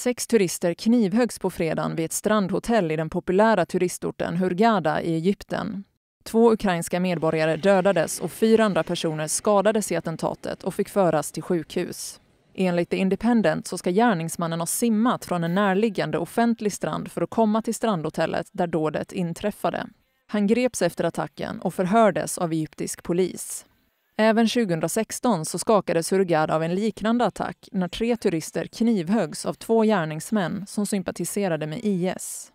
Sex turister knivhöggs på fredagen vid ett strandhotell i den populära turistorten Hurghada i Egypten. Två ukrainska medborgare dödades och fyra andra personer skadades i attentatet och fick föras till sjukhus. Enligt The Independent så ska gärningsmannen ha simmat från en närliggande offentlig strand för att komma till strandhotellet där dådet inträffade. Han greps efter attacken och förhördes av egyptisk polis. Även 2016 så skakades Hurghada av en liknande attack när tre turister knivhöggs av två gärningsmän som sympatiserade med IS.